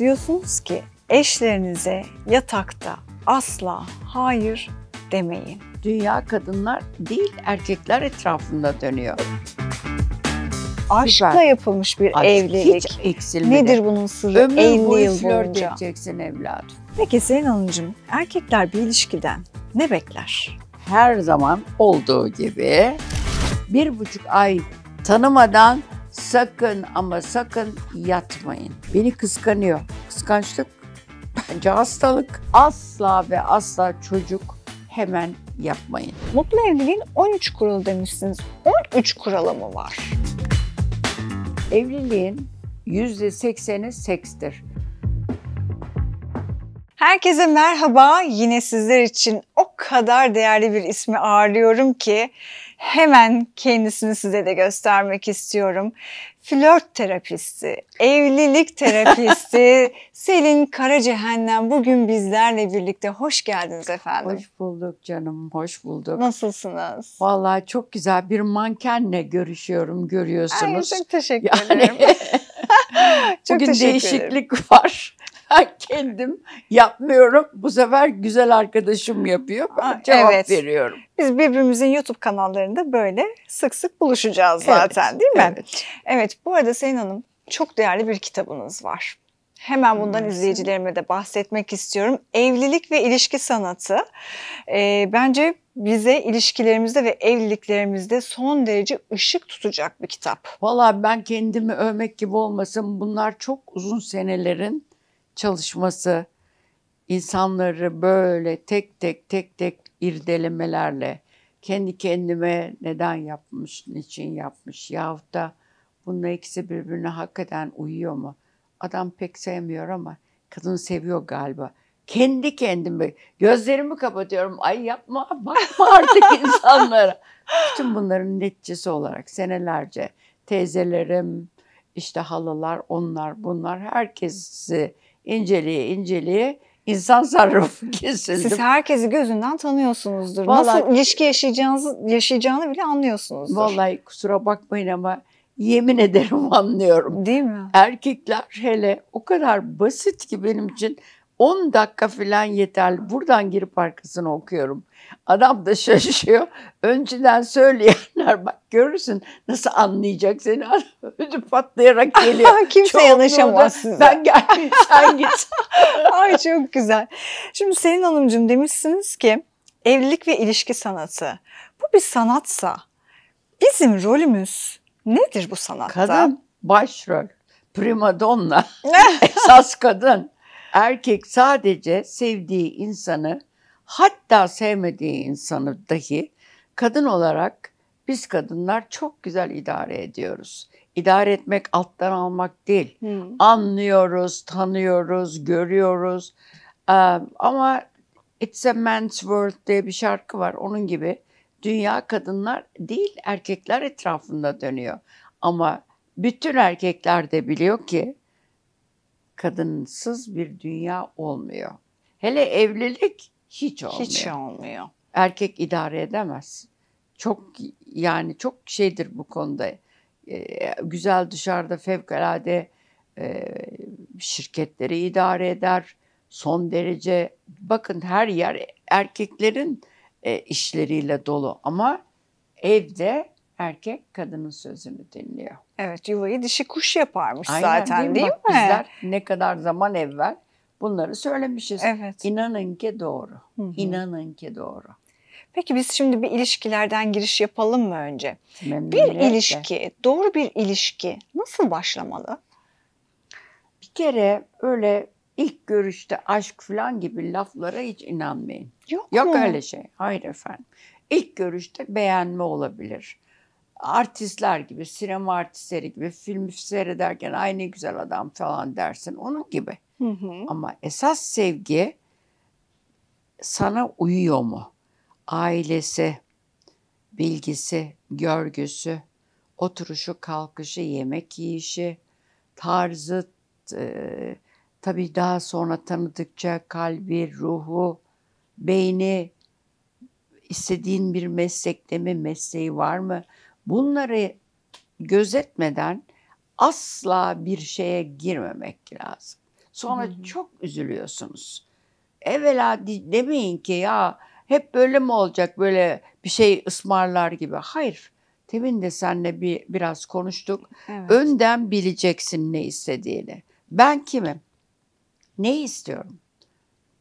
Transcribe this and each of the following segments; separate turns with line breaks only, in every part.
diyorsunuz ki eşlerinize yatakta asla hayır demeyin. Dünya kadınlar değil erkekler etrafında dönüyor.
Aşkla yapılmış bir Aşk evlilik. Hiç eksilmedi. Nedir bunun sırrı? Ömür boyu yıl flört edeceksin evladım. Peki Zeyn Hanımcığım, erkekler bir ilişkiden ne
bekler? Her zaman olduğu gibi bir buçuk ay tanımadan Sakın ama sakın yatmayın. Beni kıskanıyor. Kıskançlık bence hastalık. Asla ve asla çocuk hemen yapmayın. Mutlu evliliğin 13 kuralı demişsiniz. 13 kuralı mı var? Evliliğin %80'i sekstir.
Herkese merhaba. Yine sizler için o kadar değerli bir ismi ağırlıyorum ki hemen kendisini size de göstermek istiyorum. Flört terapisti, evlilik terapisti Selin Karacehennem bugün bizlerle birlikte. Hoş geldiniz efendim. Hoş
bulduk canım, hoş bulduk. Nasılsınız? Vallahi çok güzel bir mankenle görüşüyorum, görüyorsunuz. Ay, çok teşekkür yani... ederim.
çok Bugün değişiklik
ederim. var kendim yapmıyorum. Bu sefer güzel arkadaşım yapıyor. Ben cevap evet. veriyorum. Biz birbirimizin YouTube kanallarında böyle sık sık buluşacağız zaten evet. değil mi?
Evet. evet bu arada Sayın Hanım çok değerli bir kitabınız var. Hemen bundan hmm. izleyicilerime de bahsetmek istiyorum. Evlilik ve ilişki sanatı e, bence bize ilişkilerimizde ve evliliklerimizde son derece ışık tutacak
bir kitap. Vallahi ben kendimi övmek gibi olmasın bunlar çok uzun senelerin çalışması insanları böyle tek tek tek tek irdelemelerle kendi kendime neden yapmış, niçin yapmış yahut da bununla ikisi birbirine hakikaten uyuyor mu? Adam pek sevmiyor ama kadın seviyor galiba. Kendi kendimi, gözlerimi kapatıyorum. Ay yapma, bakma artık insanlara. Bütün bunların neticesi olarak senelerce teyzelerim, işte halılar, onlar, bunlar herkesi inceleye inceleye insan sarrafı kesildim. Siz
herkesi gözünden tanıyorsunuzdur. Vallahi, Nasıl
ilişki yaşayacağınızı, yaşayacağını bile anlıyorsunuzdur. Vallahi kusura bakmayın ama yemin ederim anlıyorum. Değil mi? Erkekler hele o kadar basit ki benim için 10 dakika falan yeterli. Buradan girip arkasını okuyorum. Adam da şaşıyor. Önceden söyleyenler bak görürsün nasıl anlayacak seni. Ödü patlayarak geliyor. Kimse çok yanaşamaz size. Ben gelmeyeyim
sen git. Ay çok güzel. Şimdi senin Hanımcığım demişsiniz ki evlilik ve ilişki sanatı. Bu bir sanatsa bizim rolümüz
nedir bu sanatta? Kadın başrol. donna, Esas kadın. Erkek sadece sevdiği insanı hatta sevmediği insanı dahi kadın olarak biz kadınlar çok güzel idare ediyoruz. İdare etmek alttan almak değil. Hmm. Anlıyoruz, tanıyoruz, görüyoruz. Um, ama It's a Man's World diye bir şarkı var. Onun gibi dünya kadınlar değil erkekler etrafında dönüyor. Ama bütün erkekler de biliyor ki kadınsız bir dünya olmuyor. Hele evlilik hiç olmuyor. Hiç olmuyor. Erkek idare edemez. Çok yani çok şeydir bu konuda. Ee, güzel dışarıda fevkalade e, şirketleri idare eder. Son derece bakın her yer erkeklerin e, işleriyle dolu ama evde erkek kadının sözünü dinliyor. Evet yuvayı dişi kuş yaparmış Aynen, zaten değil, değil mi? Bak, bizler ne kadar zaman evvel bunları söylemişiz. Evet. İnanın ki doğru. Hı-hı. İnanın ki doğru.
Peki biz şimdi bir ilişkilerden giriş yapalım mı önce? Bir ilişki,
doğru bir ilişki nasıl başlamalı? Bir kere öyle ilk görüşte aşk falan gibi laflara hiç inanmayın. Yok, Yok mu? öyle şey. Hayır efendim. İlk görüşte beğenme olabilir artistler gibi, sinema artistleri gibi film seyrederken ay ne güzel adam falan dersin. Onun gibi. Hı hı. Ama esas sevgi sana uyuyor mu? Ailesi, bilgisi, görgüsü, oturuşu, kalkışı, yemek yiyişi, tarzı, e, tabii daha sonra tanıdıkça kalbi, ruhu, beyni, istediğin bir meslekte mi, mesleği var mı? Bunları gözetmeden asla bir şeye girmemek lazım. Sonra Hı-hı. çok üzülüyorsunuz. Evvela demeyin ki ya hep böyle mi olacak böyle bir şey ısmarlar gibi. Hayır. Temin de senle bir biraz konuştuk. Evet. Önden bileceksin ne istediğini. Ben kimim? Ne istiyorum?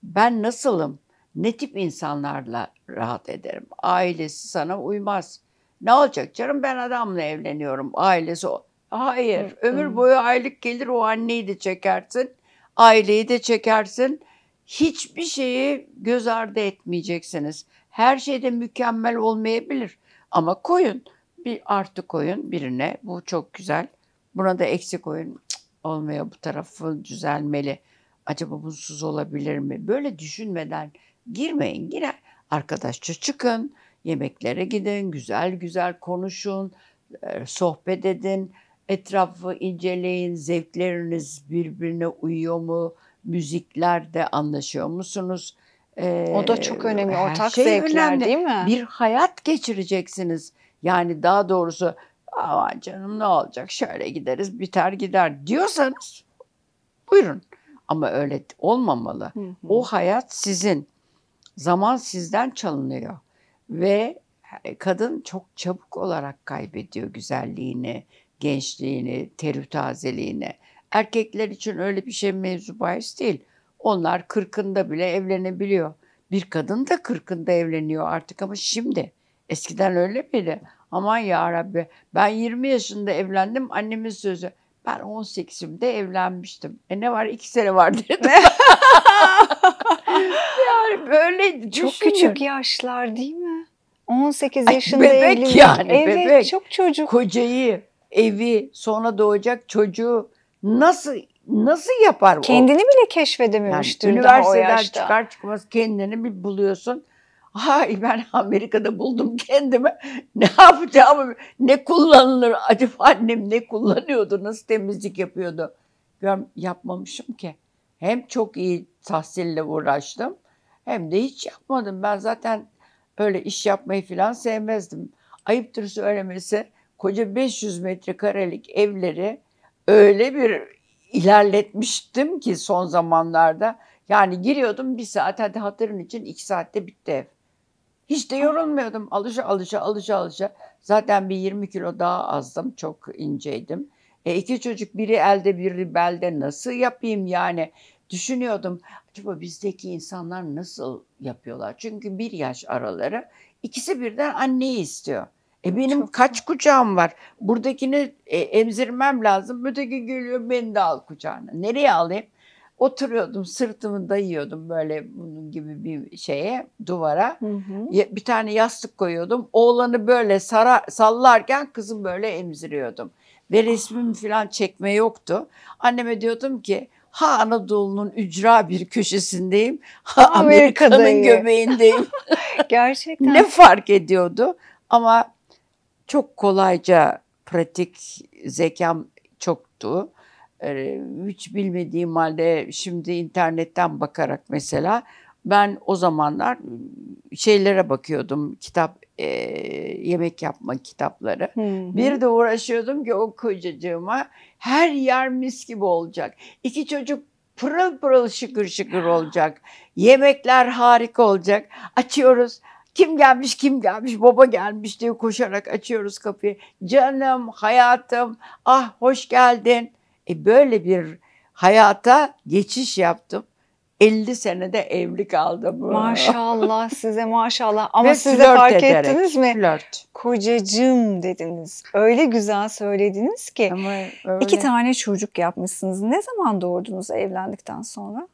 Ben nasılım? Ne tip insanlarla rahat ederim? Ailesi sana uymaz. Ne olacak canım ben adamla evleniyorum ailesi. o. Hayır hı, ömür hı. boyu aylık gelir o anneyi de çekersin. Aileyi de çekersin. Hiçbir şeyi göz ardı etmeyeceksiniz. Her şeyde mükemmel olmayabilir. Ama koyun bir artı koyun birine bu çok güzel. Buna da eksik koyun Cık, olmuyor bu tarafı düzelmeli. Acaba bunsuz olabilir mi? Böyle düşünmeden girmeyin. Yine arkadaşça çıkın. Yemeklere gidin, güzel güzel konuşun, e, sohbet edin, etrafı inceleyin, zevkleriniz birbirine uyuyor mu, müziklerde anlaşıyor musunuz? Ee, o da çok önemli, ortak şey zevkler önemli. değil mi? Bir hayat geçireceksiniz. Yani daha doğrusu aman canım ne olacak şöyle gideriz biter gider diyorsanız buyurun. Ama öyle olmamalı. Hı hı. O hayat sizin. Zaman sizden çalınıyor. Ve e, kadın çok çabuk olarak kaybediyor güzelliğini, gençliğini, terü tazeliğini. Erkekler için öyle bir şey mevzu bahis değil. Onlar kırkında bile evlenebiliyor. Bir kadın da kırkında evleniyor artık ama şimdi. Eskiden öyle miydi? Aman ya Rabbi ben 20 yaşında evlendim annemin sözü. Ben 18'imde evlenmiştim. E ne var iki sene var dedi. yani böyle Çok düşünün. küçük yaşlar
değil mi? 18 yaşında Ay, bebek evlilik. yani evet,
bebek. çok çocuk. Kocayı, evi, sonra doğacak çocuğu nasıl nasıl yapar Kendini o? bile keşfedememiştir yani, daha çıkar çıkmaz kendini bir buluyorsun. Ay ben Amerika'da buldum kendimi. Ne yapacağımı, ne kullanılır? Acaba annem ne kullanıyordu, nasıl temizlik yapıyordu? Ben yapmamışım ki. Hem çok iyi tahsille uğraştım hem de hiç yapmadım. Ben zaten öyle iş yapmayı falan sevmezdim. Ayıptır söylemesi koca 500 metrekarelik evleri öyle bir ilerletmiştim ki son zamanlarda. Yani giriyordum bir saat hadi hatırın için iki saatte bitti ev. Hiç de yorulmuyordum. Alışa alışa alışa alışa. Zaten bir 20 kilo daha azdım. Çok inceydim. E iki çocuk biri elde biri belde nasıl yapayım yani? düşünüyordum acaba bizdeki insanlar nasıl yapıyorlar? Çünkü bir yaş araları ikisi birden anneyi istiyor. E benim Çok kaç kucağım var? Buradakini e, emzirmem lazım. Öteki geliyor beni de al kucağına. Nereye alayım? Oturuyordum sırtımı dayıyordum böyle bunun gibi bir şeye duvara. Hı hı. Bir tane yastık koyuyordum. Oğlanı böyle sara, sallarken kızım böyle emziriyordum. Ve resmim ah. falan çekme yoktu. Anneme diyordum ki Ha Anadolu'nun ücra bir köşesindeyim, ha Amerika'nın göbeğindeyim.
Gerçekten.
ne fark ediyordu? Ama çok kolayca pratik zekam çoktu. Ee, hiç bilmediğim halde şimdi internetten bakarak mesela ben o zamanlar şeylere bakıyordum. Kitap e, yemek yapma kitapları. Hmm. Bir de uğraşıyordum ki o kocacığıma her yer mis gibi olacak. İki çocuk pırıl pırıl şıkır şıkır olacak. Yemekler harika olacak. Açıyoruz. Kim gelmiş, kim gelmiş, baba gelmiş diye koşarak açıyoruz kapıyı. Canım, hayatım, ah hoş geldin. E böyle bir hayata geçiş yaptım. 50 senede evli kaldım. Maşallah size maşallah. Ama Ve siz de fark ederek, ettiniz
mi? Flört. Kocacığım dediniz. Öyle güzel söylediniz ki. Ama öyle. İki tane çocuk yapmışsınız. Ne zaman doğurdunuz evlendikten
sonra?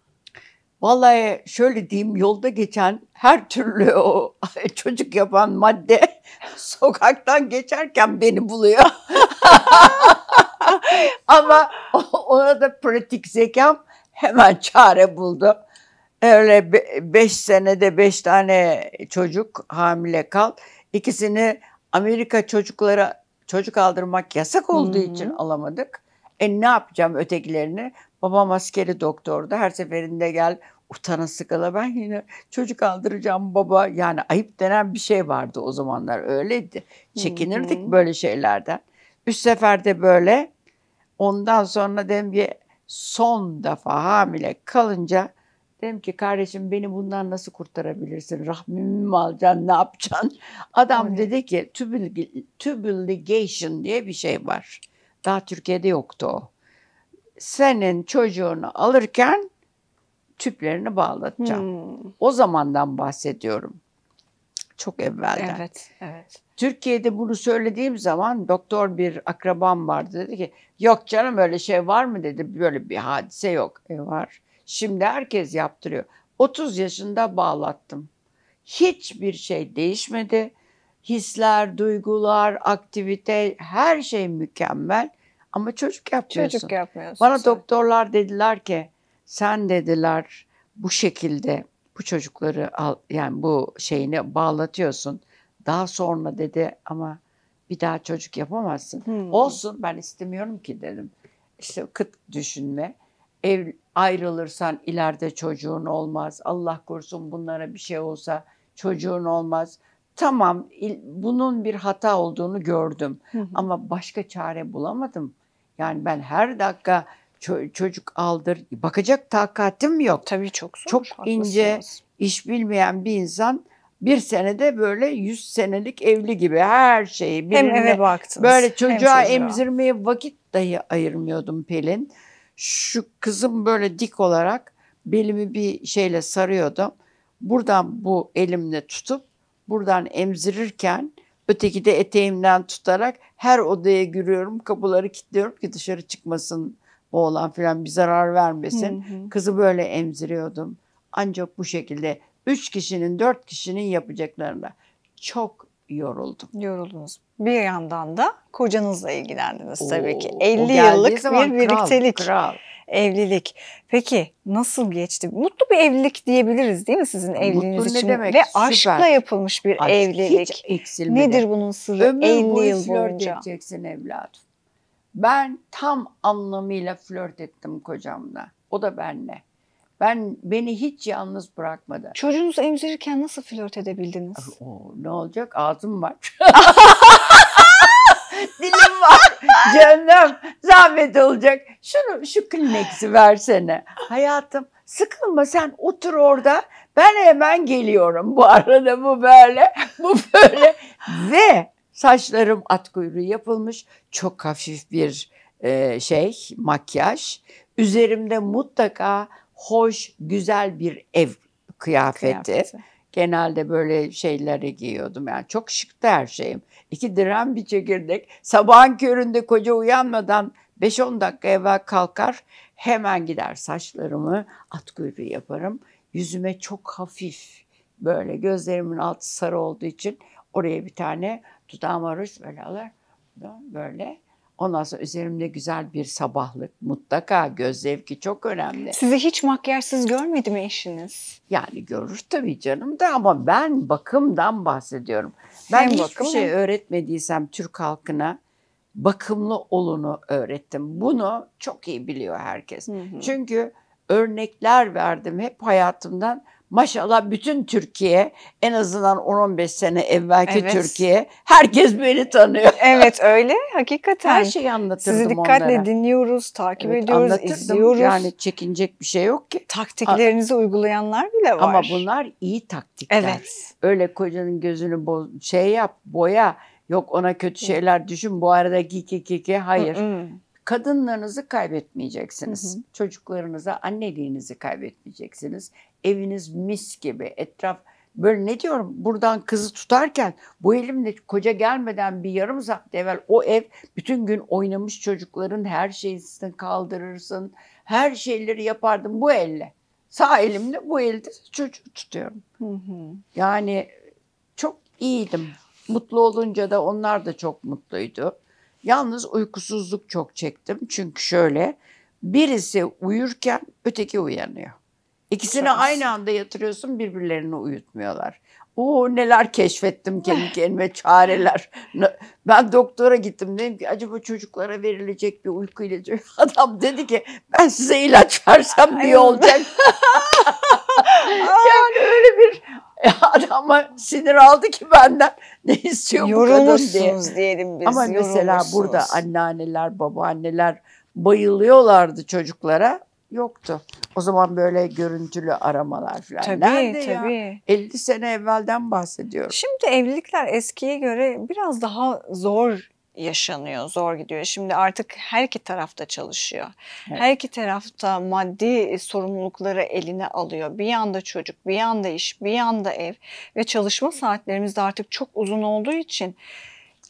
Vallahi şöyle diyeyim yolda geçen her türlü o çocuk yapan madde sokaktan geçerken beni buluyor. Ama ona da pratik zekam hemen çare buldu. Öyle beş senede beş tane çocuk hamile kal. İkisini Amerika çocuklara çocuk aldırmak yasak olduğu hmm. için alamadık. E ne yapacağım ötekilerini? Babam askeri doktordu. Her seferinde gel utana sıkıla ben yine çocuk aldıracağım baba. Yani ayıp denen bir şey vardı o zamanlar öyleydi. Çekinirdik hmm. böyle şeylerden. Üç seferde böyle. Ondan sonra dedim ki son defa hamile kalınca dedim ki kardeşim beni bundan nasıl kurtarabilirsin? Rahmimi mi alacaksın? Ne yapacaksın? Adam evet. dedi ki tübül, tübülligation diye bir şey var. Daha Türkiye'de yoktu o. Senin çocuğunu alırken tüplerini bağlatacağım. Hmm. O zamandan bahsediyorum çok evvelden.
Evet, evet.
Türkiye'de bunu söylediğim zaman doktor bir akrabam vardı dedi ki yok canım öyle şey var mı dedi böyle bir hadise yok. E var. Şimdi herkes yaptırıyor. 30 yaşında bağlattım. Hiçbir şey değişmedi. Hisler, duygular, aktivite her şey mükemmel ama çocuk yapmıyorsun. Çocuk yapmıyorsun. Bana sen. doktorlar dediler ki sen dediler bu şekilde bu çocukları al, yani bu şeyini bağlatıyorsun. Daha sonra dedi ama bir daha çocuk yapamazsın. Hmm. Olsun ben istemiyorum ki dedim. İşte kıt düşünme. Ev ayrılırsan ileride çocuğun olmaz. Allah korusun bunlara bir şey olsa çocuğun olmaz. Tamam bunun bir hata olduğunu gördüm. Hı Ama başka çare bulamadım. Yani ben her dakika ço- çocuk aldır. Bakacak takatim yok. Tabii çok zor. Çok ince, iş bilmeyen bir insan bir senede böyle yüz senelik evli gibi her şeyi birine, hem eve baktınız. Böyle çocuğa, hem çocuğa emzirmeye vakit dahi ayırmıyordum Pelin. Şu kızım böyle dik olarak belimi bir şeyle sarıyordum. Buradan bu elimle tutup buradan emzirirken öteki de eteğimden tutarak her odaya giriyorum. Kapıları kilitliyorum ki dışarı çıkmasın oğlan falan bir zarar vermesin. Hı hı. Kızı böyle emziriyordum. Ancak bu şekilde üç kişinin dört kişinin yapacaklarına çok yoruldum. Yoruldunuz.
Bir yandan da kocanızla ilgilendiniz Oo, tabii ki. 50 yıllık bir birliktelik. Kral, kral. Evlilik. Peki nasıl geçti? Mutlu bir evlilik diyebiliriz değil mi sizin evliliğiniz için? Demek? Ve Süper. aşkla yapılmış bir Aşk
evlilik. Hiç eksilmedi. Nedir bunun
sırrı Ömür 50 yıl boyunca? Ömür boyu flört
edeceksin evladım. Ben tam anlamıyla flört ettim kocamla. O da benle. Ben beni hiç yalnız bırakmadı. Çocuğunuzu emzirirken nasıl flört edebildiniz? O, ne olacak? Ağzım var. Dilim var. Canım zahmet olacak. Şunu şu Kleenex'i versene. Hayatım sıkılma sen otur orada. Ben hemen geliyorum bu arada bu böyle bu böyle ve Saçlarım at kuyruğu yapılmış. Çok hafif bir e, şey, makyaj. Üzerimde mutlaka hoş, güzel bir ev kıyafeti. kıyafeti. Genelde böyle şeyleri giyiyordum yani çok şıktı her şeyim. İki dirhem bir çekirdek. Sabahın köründe koca uyanmadan 5-10 dakika evvel kalkar hemen gider saçlarımı at kuyruğu yaparım. Yüzüme çok hafif böyle gözlerimin altı sarı olduğu için oraya bir tane Dudağıma ruj böyle alır. Böyle. Ondan sonra üzerimde güzel bir sabahlık mutlaka göz zevki çok önemli. Sizi
hiç makyajsız görmedi mi eşiniz?
Yani görür tabii canım da ama ben bakımdan bahsediyorum. Ben Hem hiçbir bakım şey öğretmediysem Türk halkına bakımlı olunu öğrettim. Bunu çok iyi biliyor herkes. Hı hı. Çünkü örnekler verdim hep hayatımdan Maşallah bütün Türkiye en azından 10-15 sene evvelki evet. Türkiye herkes beni tanıyor. Evet öyle hakikaten. Her şeyi anlatırdım Sizi dikkatle onlara.
dinliyoruz, takip evet, ediyoruz, izliyoruz. Yani
çekinecek bir şey yok ki. Taktiklerinizi
A- uygulayanlar bile var. Ama
bunlar iyi taktikler. Evet. Öyle kocanın gözünü bo- şey yap, boya. Yok ona kötü şeyler düşün. Bu arada ki ki ki ki hayır. Kadınlarınızı kaybetmeyeceksiniz. Hı hı. Çocuklarınıza anneliğinizi kaybetmeyeceksiniz. Eviniz mis gibi. Etraf böyle ne diyorum buradan kızı tutarken bu elimle koca gelmeden bir yarım saat evvel o ev bütün gün oynamış çocukların her şeyini kaldırırsın. Her şeyleri yapardım bu elle. Sağ elimle bu elde çocuğu tutuyorum. Yani çok iyiydim. Mutlu olunca da onlar da çok mutluydu. Yalnız uykusuzluk çok çektim. Çünkü şöyle birisi uyurken öteki uyanıyor. İkisini Şans. aynı anda yatırıyorsun birbirlerini uyutmuyorlar. Oo neler keşfettim kendi kendime çareler. Ben doktora gittim dedim ki acaba çocuklara verilecek bir uyku ilacı. Adam dedi ki ben size ilaç versem iyi olacak. yani öyle bir adama sinir aldı ki benden ne istiyor bu kadın diye. diyelim biz. Ama mesela burada anneanneler, babaanneler bayılıyorlardı çocuklara. Yoktu. O zaman böyle görüntülü aramalar falan. Tabii, Nerede tabii. ya? 50 sene evvelden bahsediyorum. Şimdi
evlilikler eskiye göre biraz daha zor yaşanıyor, zor gidiyor. Şimdi artık her iki tarafta çalışıyor. Evet. Her iki tarafta maddi sorumlulukları eline alıyor. Bir yanda çocuk, bir yanda iş, bir yanda ev ve çalışma saatlerimiz de artık çok uzun olduğu için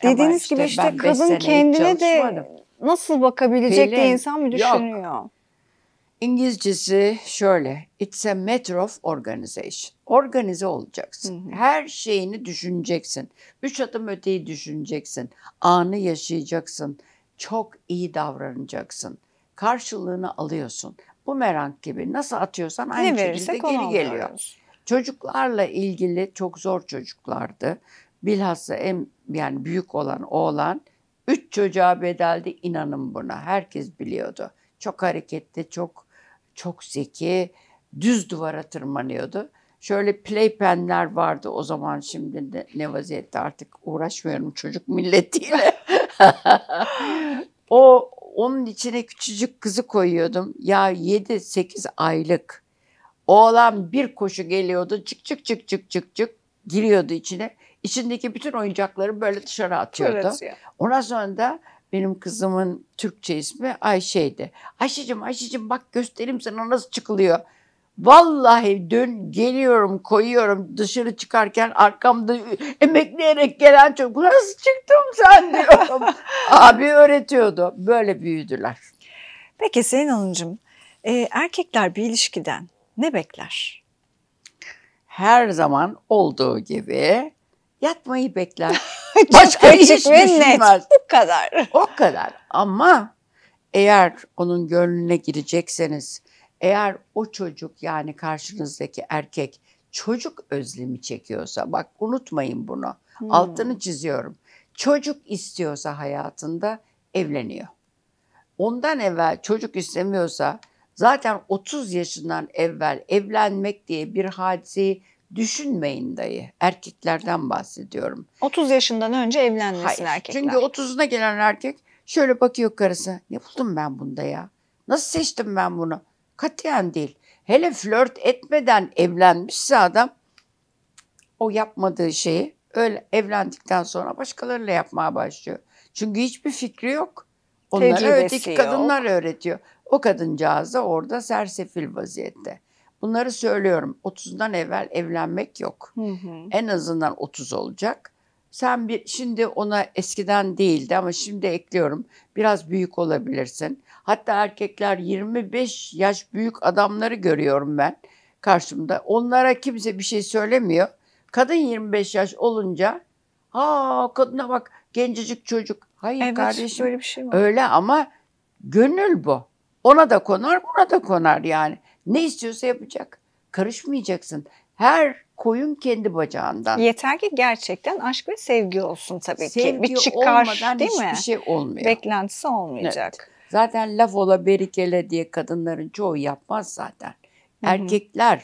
dediğiniz işte gibi işte kadın kendine de
nasıl bakabilecek Pelin, diye insan mı düşünüyor? Yok. İngilizcesi şöyle. It's a matter of organization. Organize olacaksın. Hı hı. Her şeyini düşüneceksin. Üç adım öteyi düşüneceksin. Anı yaşayacaksın. Çok iyi davranacaksın. Karşılığını alıyorsun. Bu merak gibi nasıl atıyorsan aynı ne şekilde geri geliyor. Çocuklarla ilgili çok zor çocuklardı. Bilhassa en yani büyük olan oğlan üç çocuğa bedeldi inanın buna. Herkes biliyordu. Çok hareketli, çok çok zeki, düz duvara tırmanıyordu. Şöyle playpenler vardı o zaman şimdi de ne vaziyette artık uğraşmıyorum çocuk milletiyle. o onun içine küçücük kızı koyuyordum. Ya 7-8 aylık. Oğlan bir koşu geliyordu. Çık çık çık çık çık çık giriyordu içine. İçindeki bütün oyuncakları böyle dışarı atıyordu. Evet Ondan sonra da benim kızımın Türkçe ismi Ayşe'ydi. Ayşe'cim Ayşe'cim bak göstereyim sana nasıl çıkılıyor. Vallahi dün geliyorum koyuyorum dışarı çıkarken arkamda emekleyerek gelen çocuk nasıl çıktım sen diyorum. Abi öğretiyordu. Böyle büyüdüler. Peki Selin Hanımcığım e, erkekler bir ilişkiden ne bekler? Her zaman olduğu gibi Yatmayı bekler. Başka hiçbir şey net. O kadar. O kadar. Ama eğer onun gönlüne girecekseniz, eğer o çocuk yani karşınızdaki erkek çocuk özlemi çekiyorsa, bak unutmayın bunu. Hmm. Altını çiziyorum. Çocuk istiyorsa hayatında evleniyor. Ondan evvel çocuk istemiyorsa zaten 30 yaşından evvel evlenmek diye bir hadiseyi Düşünmeyin dayı. Erkeklerden bahsediyorum.
30 yaşından önce evlenmesin Hayır, erkekler. Çünkü
30'una gelen erkek şöyle bakıyor karısı. Ne buldum ben bunda ya? Nasıl seçtim ben bunu? Katiyen değil. Hele flört etmeden evlenmişse adam o yapmadığı şeyi öyle evlendikten sonra başkalarıyla yapmaya başlıyor. Çünkü hiçbir fikri yok.
Onlara Tecrübesi öteki kadınlar
öğretiyor. O kadıncağız da orada sersefil vaziyette. Bunları söylüyorum. 30'dan evvel evlenmek yok. Hı hı. En azından 30 olacak. Sen bir şimdi ona eskiden değildi ama şimdi ekliyorum. Biraz büyük olabilirsin. Hatta erkekler 25 yaş büyük adamları görüyorum ben karşımda. Onlara kimse bir şey söylemiyor. Kadın 25 yaş olunca ha kadına bak gencecik çocuk. Hayır evet, kardeşim. öyle bir şey mi? Öyle ama gönül bu. Ona da konar, buna da konar yani. Ne istiyorsa yapacak. Karışmayacaksın. Her koyun kendi bacağından. Yeter ki gerçekten aşk ve sevgi olsun tabii sevgi ki. Bir çıkar olmadan değil hiçbir mi? şey olmuyor.
Beklentisi
olmayacak. Evet. Zaten laf ola berikele diye kadınların çoğu yapmaz zaten. Hı-hı. Erkekler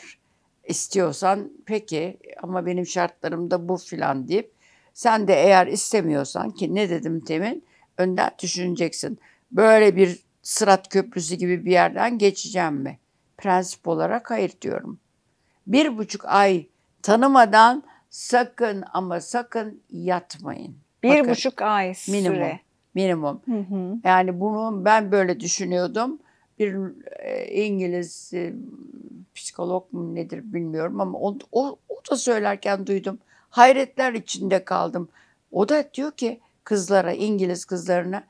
istiyorsan peki ama benim şartlarım da bu filan deyip sen de eğer istemiyorsan ki ne dedim temin önden düşüneceksin. Böyle bir sırat köprüsü gibi bir yerden geçeceğim mi? prensip olarak hayır diyorum. Bir buçuk ay tanımadan sakın ama sakın yatmayın. Bir Bakın, buçuk ay süre. Minimum. Minimum. Hı hı. Yani bunu ben böyle düşünüyordum. Bir e, İngiliz e, psikolog mu nedir bilmiyorum ama o, o, o da söylerken duydum. Hayretler içinde kaldım. O da diyor ki kızlara, İngiliz kızlarına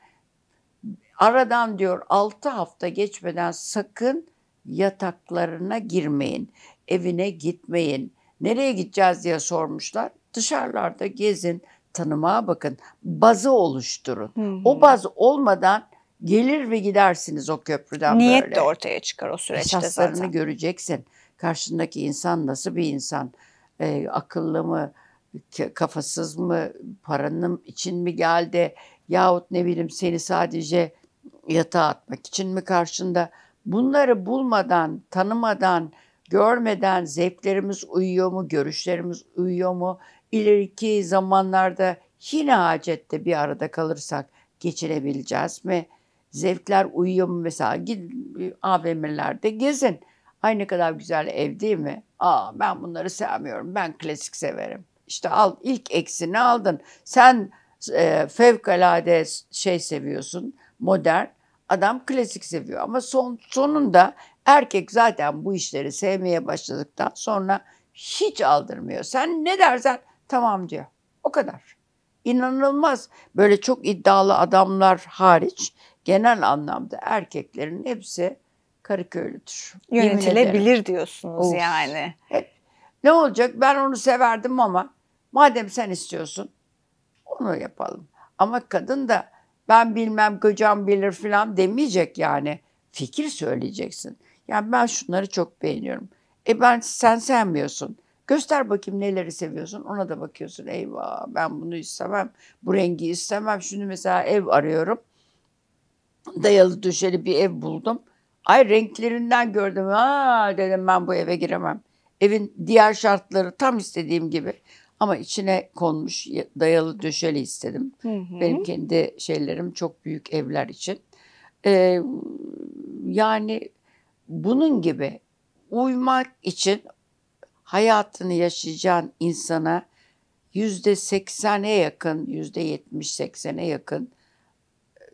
aradan diyor 6 hafta geçmeden sakın yataklarına girmeyin, evine gitmeyin. Nereye gideceğiz diye sormuşlar. Dışarılarda gezin, tanımaya bakın. Bazı oluşturun. Hı hı. O baz olmadan gelir ve gidersiniz o köprüden Niyet böyle. de ortaya
çıkar o süreçte Esaslarını zaten.
göreceksin. Karşındaki insan nasıl bir insan? Ee, akıllı mı? Kafasız mı? Paranın için mi geldi? Yahut ne bileyim seni sadece yatağa atmak için mi karşında? Bunları bulmadan, tanımadan, görmeden zevklerimiz uyuyor mu, görüşlerimiz uyuyor mu? İleriki zamanlarda yine acette bir arada kalırsak geçinebileceğiz mi? Zevkler uyuyor mu? Mesela gidin AVM'lerde gezin. Ay ne kadar güzel ev değil mi? Aa ben bunları sevmiyorum. Ben klasik severim. İşte al ilk eksini aldın. Sen e, fevkalade şey seviyorsun, modern. Adam klasik seviyor ama son sonunda erkek zaten bu işleri sevmeye başladıktan sonra hiç aldırmıyor. Sen ne dersen tamam diyor. O kadar. İnanılmaz. Böyle çok iddialı adamlar hariç genel anlamda erkeklerin hepsi Karaköylüdür. Yönetilebilir diyorsunuz of. yani. Evet. Ne olacak? Ben onu severdim ama madem sen istiyorsun onu yapalım. Ama kadın da ben bilmem kocam bilir falan demeyecek yani. Fikir söyleyeceksin. Yani ben şunları çok beğeniyorum. E ben sen sevmiyorsun. Göster bakayım neleri seviyorsun. Ona da bakıyorsun. Eyvah ben bunu istemem. Bu rengi istemem. Şunu mesela ev arıyorum. Dayalı düşeli bir ev buldum. Ay renklerinden gördüm. Ha dedim ben bu eve giremem. Evin diğer şartları tam istediğim gibi. Ama içine konmuş dayalı döşeli istedim. Hı hı. Benim kendi şeylerim çok büyük evler için. Ee, yani bunun gibi uymak için hayatını yaşayacağın insana yüzde seksene yakın, yüzde yetmiş seksene yakın e,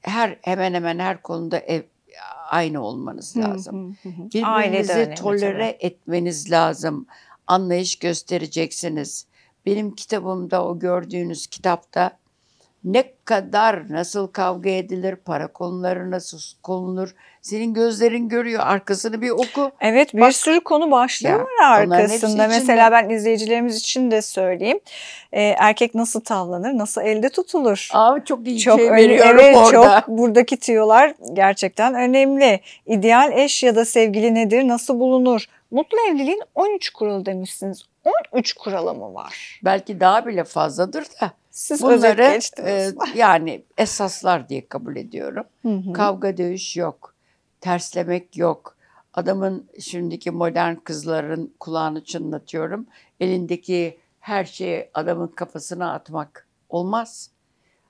her hemen hemen her konuda ev, aynı olmanız lazım. Birbirinizi tolere etmeniz lazım anlayış göstereceksiniz. Benim kitabımda o gördüğünüz kitapta ne kadar nasıl kavga edilir, para konuları nasıl konulur. Senin gözlerin görüyor arkasını bir oku. Evet bir Bak, sürü konu başlığı ya, var arkasında. Mesela ben izleyicilerimiz için de
söyleyeyim. Ee, erkek nasıl tavlanır, nasıl elde tutulur? Abi çok iyi çok şey önemli, veriyorum evet, orada. Çok, buradaki tiyolar gerçekten önemli. İdeal eş ya da sevgili nedir, nasıl bulunur? Mutlu evliliğin 13 kuralı demişsiniz. 13 kuralı mı var?
Belki daha bile fazladır da. Siz bunları e, yani esaslar diye kabul ediyorum. Hı hı. Kavga dövüş yok. Terslemek yok. Adamın şimdiki modern kızların kulağını çınlatıyorum. Elindeki her şeyi adamın kafasına atmak olmaz.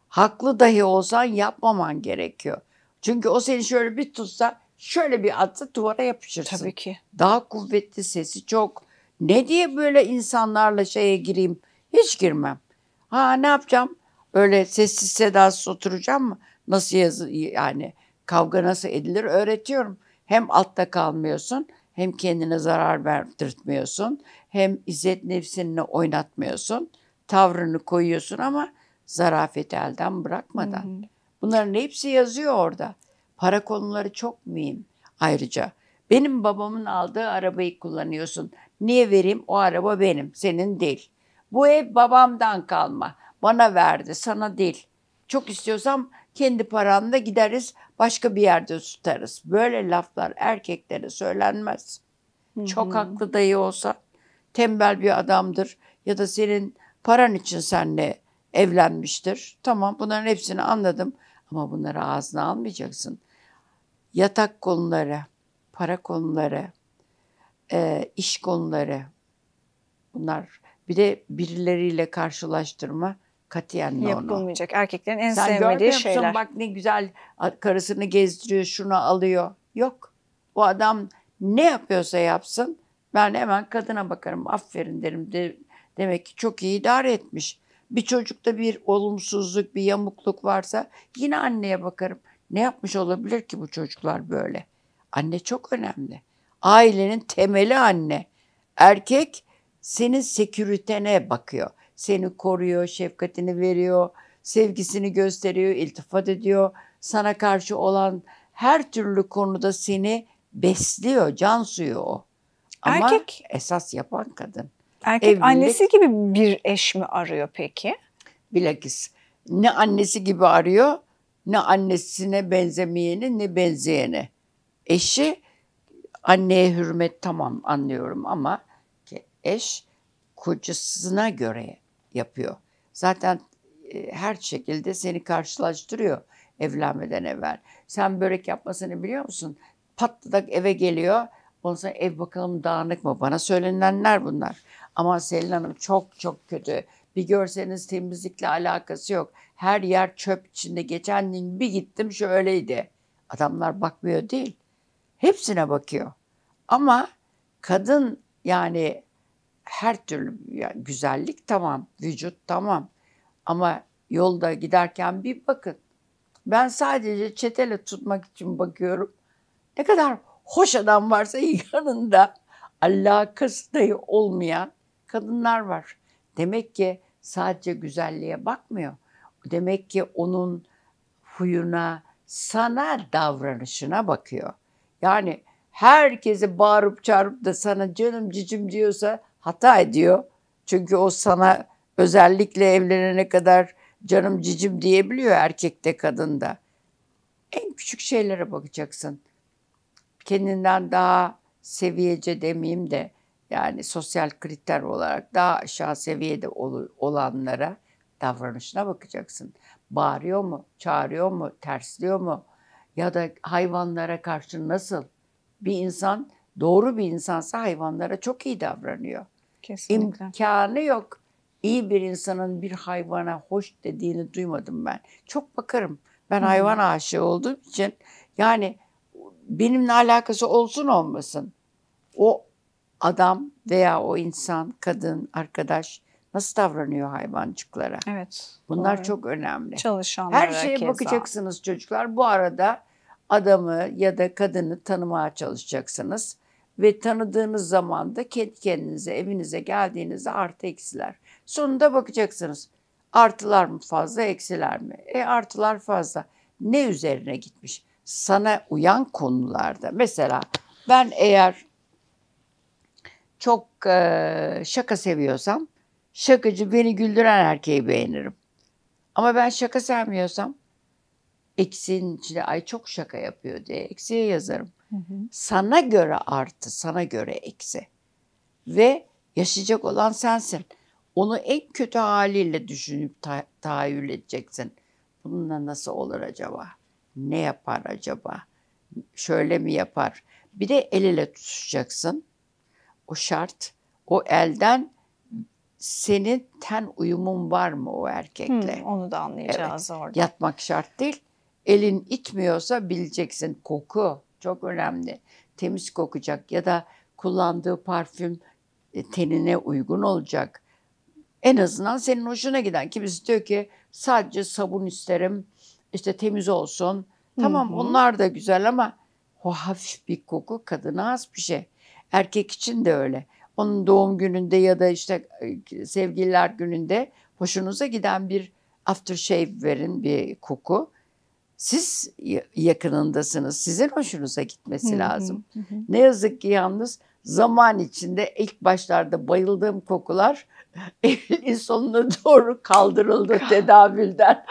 Haklı dahi olsan yapmaman gerekiyor. Çünkü o seni şöyle bir tutsa şöyle bir atsa duvara yapışırsın. Tabii ki. Daha kuvvetli sesi çok. Ne diye böyle insanlarla şeye gireyim? Hiç girmem. Ha ne yapacağım? Öyle sessiz sedasız oturacağım mı? Nasıl yazı yani kavga nasıl edilir öğretiyorum. Hem altta kalmıyorsun hem kendine zarar verdirtmiyorsun hem izzet nefsinle oynatmıyorsun. Tavrını koyuyorsun ama zarafeti elden bırakmadan. Hı hı. Bunların hepsi yazıyor orada. Para konuları çok mühim ayrıca. Benim babamın aldığı arabayı kullanıyorsun. Niye vereyim? O araba benim, senin değil. Bu ev babamdan kalma. Bana verdi, sana değil. Çok istiyorsam kendi paranla gideriz, başka bir yerde tutarız. Böyle laflar erkeklere söylenmez. Hı-hı. Çok haklı dayı olsa tembel bir adamdır ya da senin paran için seninle evlenmiştir. Tamam bunların hepsini anladım ama bunları ağzına almayacaksın yatak konuları, para konuları, e, iş konuları bunlar. Bir de birileriyle karşılaştırma katiyen normal. Yapılmayacak. Erkeklerin en Sen sevmediği şeyler. Sen bak ne güzel karısını gezdiriyor, şunu alıyor. Yok. O adam ne yapıyorsa yapsın ben hemen kadına bakarım. Aferin derim. De, demek ki çok iyi idare etmiş. Bir çocukta bir olumsuzluk, bir yamukluk varsa yine anneye bakarım. Ne yapmış olabilir ki bu çocuklar böyle? Anne çok önemli. Ailenin temeli anne. Erkek senin seküritene bakıyor. Seni koruyor, şefkatini veriyor, sevgisini gösteriyor, iltifat ediyor. Sana karşı olan her türlü konuda seni besliyor, can suyu o.
Ama erkek
esas yapan kadın. Erkek Evlilik, annesi gibi bir eş mi arıyor peki? Bilakis ne annesi gibi arıyor ne annesine benzemeyeni ne benzeyene. Eşi anneye hürmet tamam anlıyorum ama ki eş kocasına göre yapıyor. Zaten e, her şekilde seni karşılaştırıyor evlenmeden evvel. Sen börek yapmasını biliyor musun? Patladak eve geliyor. Ondan sonra ev bakalım dağınık mı? Bana söylenenler bunlar. Ama Selin Hanım çok çok kötü. Bir görseniz temizlikle alakası yok. Her yer çöp içinde. Geçen gün bir gittim şöyleydi. Adamlar bakmıyor değil. Hepsine bakıyor. Ama kadın yani her türlü yani güzellik tamam, vücut tamam. Ama yolda giderken bir bakın. Ben sadece çetele tutmak için bakıyorum. Ne kadar hoş adam varsa yanında alakası dahi olmayan kadınlar var. Demek ki sadece güzelliğe bakmıyor. Demek ki onun huyuna, sana davranışına bakıyor. Yani herkesi bağırıp çağırıp da sana canım cicim diyorsa hata ediyor. Çünkü o sana özellikle evlenene kadar canım cicim diyebiliyor erkekte kadında. En küçük şeylere bakacaksın. Kendinden daha seviyece demeyeyim de yani sosyal kriter olarak daha aşağı seviyede olanlara davranışına bakacaksın. Bağırıyor mu, çağırıyor mu, tersliyor mu ya da hayvanlara karşı nasıl? Bir insan doğru bir insansa hayvanlara çok iyi davranıyor. Kesinlikle. İmkanı yok. İyi bir insanın bir hayvana hoş dediğini duymadım ben. Çok bakarım. Ben hmm. hayvan aşığı olduğum için yani benimle alakası olsun olmasın. O adam veya o insan, kadın, arkadaş nasıl davranıyor hayvancıklara? Evet. Bunlar doğru. çok önemli. Çalışanlara Her şeye keza. bakacaksınız çocuklar. Bu arada adamı ya da kadını tanımaya çalışacaksınız ve tanıdığınız zaman da kendi kendinize evinize geldiğinizde artı eksiler. Sonunda bakacaksınız. Artılar mı fazla, eksiler mi? E artılar fazla. Ne üzerine gitmiş? Sana uyan konularda. Mesela ben eğer çok e, şaka seviyorsam şakacı beni güldüren erkeği beğenirim. Ama ben şaka sevmiyorsam eksin içinde ay çok şaka yapıyor diye eksiye yazarım. Hı hı. Sana göre artı, sana göre eksi. Ve yaşayacak olan sensin. Onu en kötü haliyle düşünüp ta- tahayyül edeceksin. Bununla nasıl olur acaba? Ne yapar acaba? Şöyle mi yapar? Bir de el ele tutuşacaksın o şart, o elden senin ten uyumun var mı o erkekle? Hmm, onu da anlayacağız evet. orada. Yatmak şart değil. Elin itmiyorsa bileceksin koku çok önemli. Temiz kokacak ya da kullandığı parfüm e, tenine uygun olacak. En azından senin hoşuna giden. Kimisi diyor ki sadece sabun isterim, işte temiz olsun.
Tamam Hı-hı. onlar
da güzel ama o hafif bir koku kadına az bir şey. Erkek için de öyle. Onun doğum gününde ya da işte sevgililer gününde hoşunuza giden bir aftershave verin bir koku. Siz yakınındasınız. Sizin hoşunuza gitmesi lazım. Ne yazık ki yalnız zaman içinde ilk başlarda bayıldığım kokular evliliğin sonuna doğru kaldırıldı tedavülden.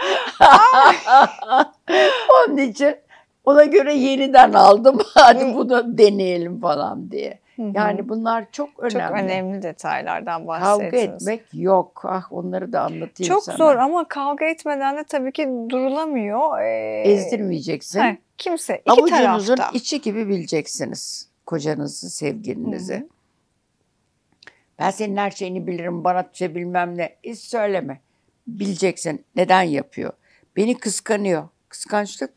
Onun için ona göre yeniden aldım. Hadi bunu deneyelim falan diye. Hı-hı. Yani
bunlar çok önemli. Çok önemli detaylardan bahsediyorsunuz. Kavga etmek
yok. Ah onları da anlatayım çok sana. Çok zor
ama kavga etmeden de tabii ki durulamıyor. Ee, Ezdirmeyeceksin. He,
kimse iki Avucunuzun tarafta. içi gibi bileceksiniz kocanızı, sevgilinizi. Hı-hı. Ben senin her şeyini bilirim, bana şey bilmem ne. Hiç söyleme. Bileceksin neden yapıyor. Beni kıskanıyor. Kıskançlık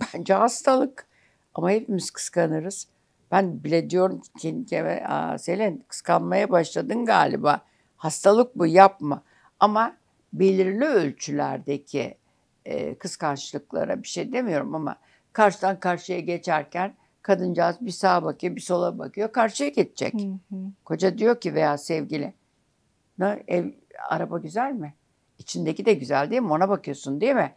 bence hastalık. Ama hepimiz kıskanırız. Ben bile diyorum kendi kendime Selen kıskanmaya başladın galiba. Hastalık bu yapma. Ama belirli ölçülerdeki e, kıskançlıklara bir şey demiyorum ama karşıdan karşıya geçerken kadıncağız bir sağa bakıyor bir sola bakıyor karşıya geçecek. Hı hı. Koca diyor ki veya sevgili ne, ev, araba güzel mi? İçindeki de güzel değil mi? Ona bakıyorsun değil mi?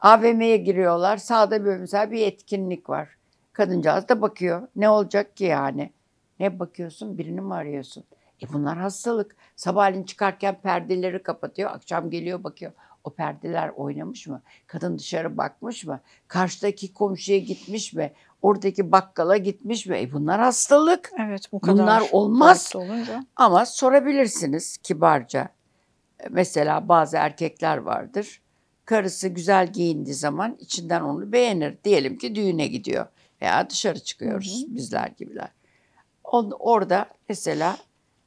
AVM'ye giriyorlar. Sağda bir mesela bir etkinlik var. Kadıncağız da bakıyor. Ne olacak ki yani? Ne bakıyorsun? Birini mi arıyorsun? E bunlar hastalık. Sabahleyin çıkarken perdeleri kapatıyor. Akşam geliyor bakıyor. O perdeler oynamış mı? Kadın dışarı bakmış mı? Karşıdaki komşuya gitmiş mi? Oradaki bakkala gitmiş mi? E bunlar hastalık. Evet bu kadar. Bunlar olmaz. Ama sorabilirsiniz kibarca. E, mesela bazı erkekler vardır. Karısı güzel giyindiği zaman içinden onu beğenir. Diyelim ki düğüne gidiyor veya dışarı çıkıyoruz hı hı. bizler gibiler. On, orada mesela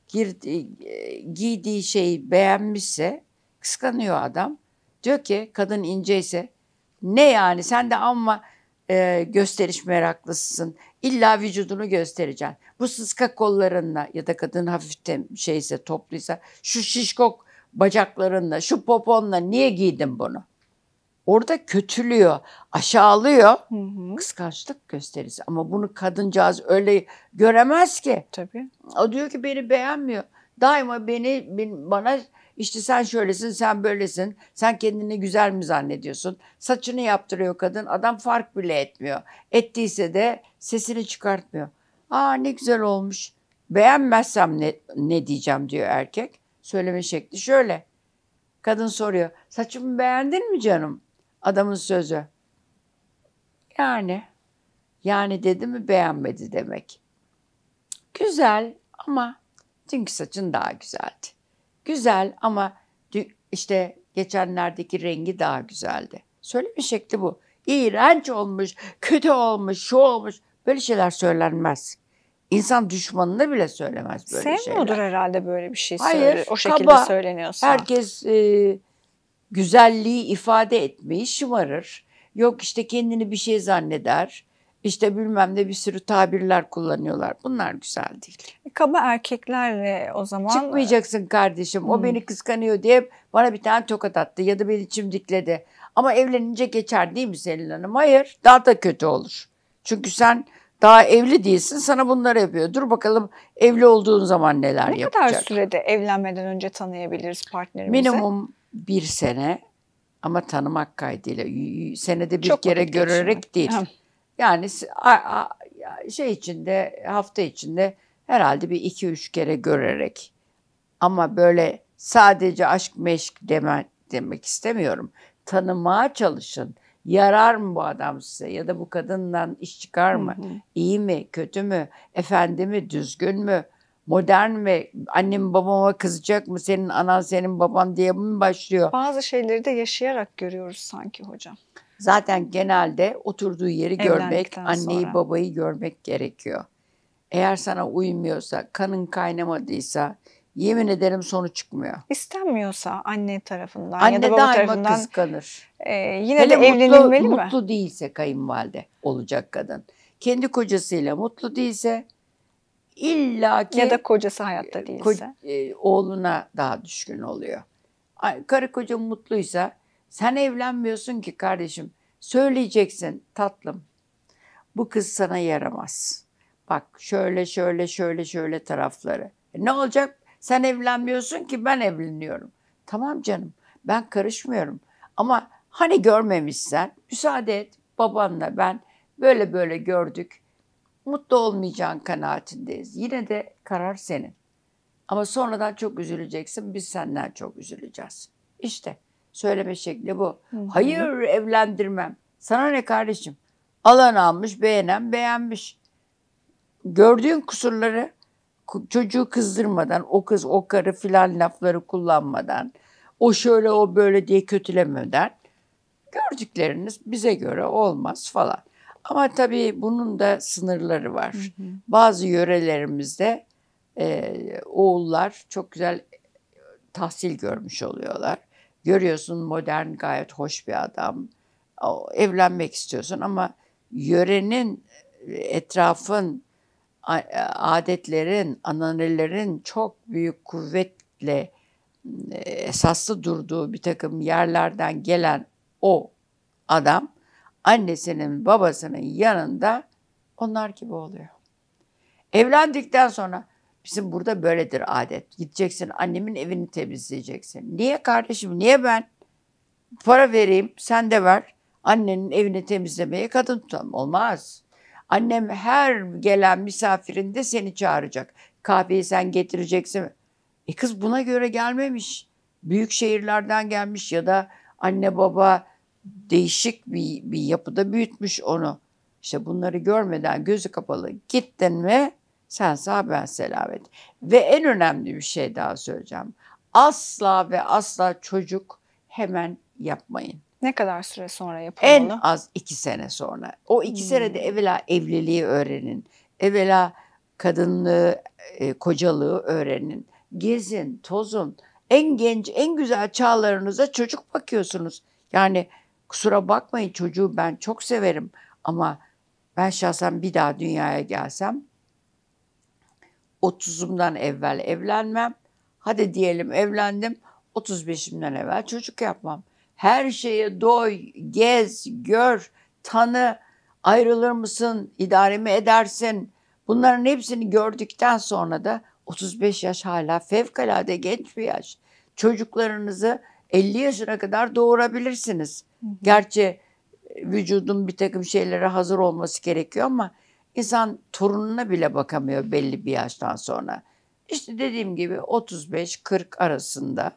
girdi, e, giydiği şeyi beğenmişse kıskanıyor adam. Diyor ki kadın inceyse ne yani sen de ama e, gösteriş meraklısısın. İlla vücudunu göstereceksin. Bu sıska kollarınla ya da kadın hafiften şeyse topluysa şu şişkok bacaklarınla şu poponla niye giydin bunu? orada kötülüyor, aşağılıyor. Hı hı. Kıskançlık gösterisi. Ama bunu kadıncağız öyle göremez ki. Tabii. O diyor ki beni beğenmiyor. Daima beni bana işte sen şöylesin, sen böylesin. Sen kendini güzel mi zannediyorsun? Saçını yaptırıyor kadın. Adam fark bile etmiyor. Ettiyse de sesini çıkartmıyor. Aa ne güzel olmuş. Beğenmezsem ne, ne diyeceğim diyor erkek. Söyleme şekli şöyle. Kadın soruyor. Saçımı beğendin mi canım? Adamın sözü. Yani. Yani dedi mi beğenmedi demek. Güzel ama dünkü saçın daha güzeldi. Güzel ama işte geçenlerdeki rengi daha güzeldi. Söyleme şekli bu. İğrenç olmuş, kötü olmuş, şu olmuş. Böyle şeyler söylenmez. İnsan düşmanına bile söylemez böyle Sevmiyordur şeyler. Sevmiyordur herhalde böyle bir şey. Hayır. Söyle, o şekilde kaba, söyleniyorsa. Herkes e, güzelliği ifade etmeyi şımarır. Yok işte kendini bir şey zanneder. İşte bilmem ne bir sürü tabirler kullanıyorlar. Bunlar güzel değil. E, kaba erkeklerle o zaman... Çıkmayacaksın e, kardeşim. O hmm. beni kıskanıyor diye bana bir tane tokat attı ya da beni çimdikledi. Ama evlenince geçer değil mi Selin Hanım? Hayır. Daha da kötü olur. Çünkü sen daha evli değilsin sana bunlar yapıyor. Dur bakalım evli olduğun zaman neler ne yapacak. Ne kadar
sürede evlenmeden önce tanıyabiliriz
partnerimizi? Minimum bir sene ama tanımak kaydıyla senede bir Çok kere görerek değil. Yani şey içinde hafta içinde herhalde bir iki üç kere görerek ama böyle sadece aşk meşk deme, demek istemiyorum. Tanımaya çalışın. Yarar mı bu adam size ya da bu kadından iş çıkar mı? Hı hı. İyi mi, kötü mü, efendi mi, düzgün mü? modern ve annem babama kızacak mı senin anan senin baban diye mi başlıyor? Bazı
şeyleri de yaşayarak görüyoruz sanki hocam.
Zaten genelde oturduğu yeri görmek, anneyi sonra. babayı görmek gerekiyor. Eğer sana uymuyorsa, kanın kaynamadıysa yemin ederim sonu çıkmıyor.
İstenmiyorsa anne tarafından anne ya da baba tarafından
kıskanır. E,
yine Hele de evlenilmeli mutlu mi? Mutlu
değilse kayınvalide olacak kadın. Kendi kocasıyla mutlu değilse İlla ki... Ya da kocası hayatta e, değilse. Ko- e, oğluna daha düşkün oluyor. Ay, karı koca mutluysa sen evlenmiyorsun ki kardeşim. Söyleyeceksin tatlım bu kız sana yaramaz. Bak şöyle şöyle şöyle şöyle tarafları. E, ne olacak? Sen evlenmiyorsun ki ben evleniyorum. Tamam canım ben karışmıyorum. Ama hani görmemişsen müsaade et babanla ben böyle böyle gördük mutlu olmayacağın kanaatindeyiz. Yine de karar senin. Ama sonradan çok üzüleceksin, biz senden çok üzüleceğiz. İşte söyleme şekli bu. Hı-hı. Hayır evlendirmem. Sana ne kardeşim? Alan almış, beğenen beğenmiş. Gördüğün kusurları çocuğu kızdırmadan, o kız o karı filan lafları kullanmadan, o şöyle o böyle diye kötülemeden gördükleriniz bize göre olmaz falan. Ama tabii bunun da sınırları var. Hı hı. Bazı yörelerimizde e, oğullar çok güzel e, tahsil görmüş oluyorlar. Görüyorsun modern gayet hoş bir adam. Evlenmek istiyorsun ama yörenin, e, etrafın, e, adetlerin, ananelerin çok büyük kuvvetle esaslı durduğu bir takım yerlerden gelen o adam annesinin babasının yanında onlar gibi oluyor. Evlendikten sonra bizim burada böyledir adet. Gideceksin annemin evini temizleyeceksin. Niye kardeşim niye ben para vereyim sen de ver. Annenin evini temizlemeye kadın tutam. Olmaz. Annem her gelen misafirinde seni çağıracak. Kahveyi sen getireceksin. E kız buna göre gelmemiş. Büyük şehirlerden gelmiş ya da anne baba değişik bir, bir yapıda büyütmüş onu. İşte bunları görmeden gözü kapalı gittin ve sen sağ ben selamet. Ve en önemli bir şey daha söyleyeceğim. Asla ve asla çocuk hemen yapmayın.
Ne kadar süre sonra yapılmalı? En
az iki sene sonra. O iki hmm. senede evvela evliliği öğrenin. Evvela kadınlığı, e, kocalığı öğrenin. Gezin, tozun. En genç, en güzel çağlarınıza çocuk bakıyorsunuz. Yani Kusura bakmayın çocuğu ben çok severim ama ben şahsen bir daha dünyaya gelsem 30'umdan evvel evlenmem. Hadi diyelim evlendim 35'imden evvel çocuk yapmam. Her şeye doy, gez, gör, tanı, ayrılır mısın, idare mi edersin? Bunların hepsini gördükten sonra da 35 yaş hala fevkalade genç bir yaş. Çocuklarınızı 50 yaşına kadar doğurabilirsiniz. Gerçi e, vücudun bir takım şeylere hazır olması gerekiyor ama insan torununa bile bakamıyor belli bir yaştan sonra. İşte dediğim gibi 35-40 arasında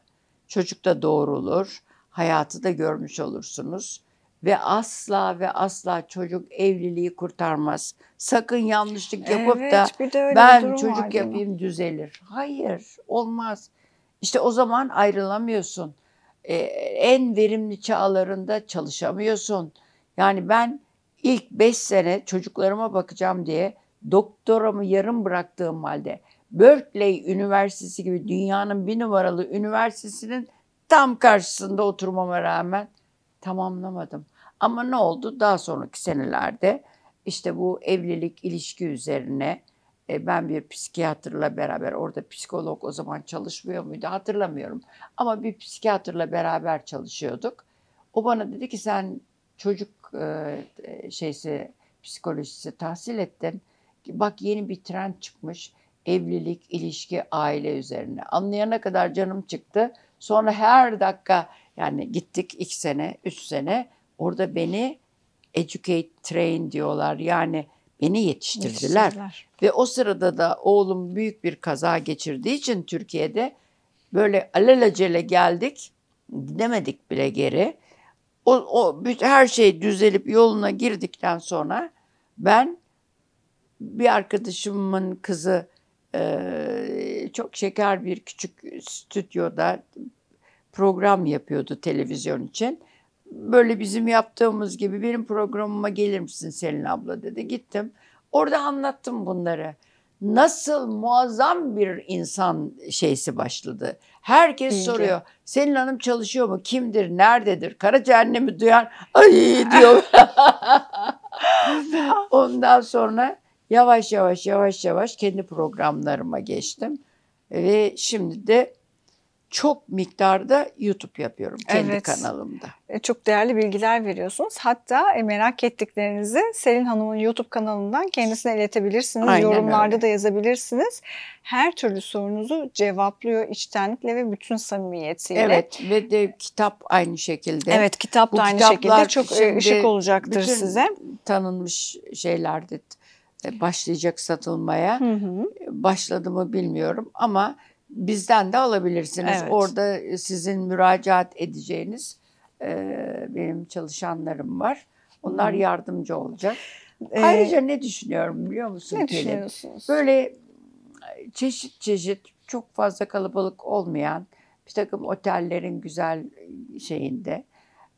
çocuk da doğrulur, hayatı da görmüş olursunuz. Ve asla ve asla çocuk evliliği kurtarmaz. Sakın yanlışlık yapıp evet, da ben çocuk yapayım düzelir. Hayır olmaz. İşte o zaman ayrılamıyorsun e, en verimli çağlarında çalışamıyorsun. Yani ben ilk 5 sene çocuklarıma bakacağım diye doktoramı yarım bıraktığım halde Berkeley Üniversitesi gibi dünyanın bir numaralı üniversitesinin tam karşısında oturmama rağmen tamamlamadım. Ama ne oldu? Daha sonraki senelerde işte bu evlilik, ilişki üzerine e, ben bir psikiyatrla beraber orada psikolog o zaman çalışmıyor muydu hatırlamıyorum. Ama bir psikiyatrla beraber çalışıyorduk. O bana dedi ki sen çocuk e, e, şeysi psikolojisi tahsil ettin. Bak yeni bir trend çıkmış. Evlilik, ilişki, aile üzerine. Anlayana kadar canım çıktı. Sonra her dakika yani gittik iki sene, üç sene orada beni educate, train diyorlar. Yani Beni yetiştirdiler. Ve o sırada da oğlum büyük bir kaza geçirdiği için Türkiye'de böyle alelacele geldik. Gidemedik bile geri. O, o her şey düzelip yoluna girdikten sonra ben bir arkadaşımın kızı e, çok şeker bir küçük stüdyoda program yapıyordu televizyon için böyle bizim yaptığımız gibi benim programıma gelir misin Selin abla dedi. Gittim. Orada anlattım bunları. Nasıl muazzam bir insan şeysi başladı. Herkes Bence. soruyor. Selin Hanım çalışıyor mu? Kimdir? Nerededir? Kara cehennemi duyan ay diyor. Ondan sonra yavaş yavaş yavaş yavaş kendi programlarıma geçtim. Ve şimdi de çok miktarda YouTube yapıyorum kendi evet. kanalımda. E, çok değerli bilgiler veriyorsunuz. Hatta e, merak
ettiklerinizi Selin Hanım'ın YouTube kanalından kendisine iletebilirsiniz. Aynen Yorumlarda öyle. da yazabilirsiniz. Her türlü sorunuzu cevaplıyor içtenlikle ve bütün samimiyetiyle. Evet
ve de kitap aynı şekilde. Evet kitap da Bu aynı şekilde çok e, ışık olacaktır bütün size. tanınmış şeylerde başlayacak satılmaya. Hı hı. Başladı mı bilmiyorum ama bizden de alabilirsiniz. Evet. Orada e, sizin müracaat edeceğiniz e, benim çalışanlarım var. Onlar hmm. yardımcı olacak. Ee, Ayrıca ne düşünüyorum biliyor musun? Ne Pelin? düşünüyorsunuz? Böyle e, çeşit çeşit çok fazla kalabalık olmayan bir takım otellerin güzel e, şeyinde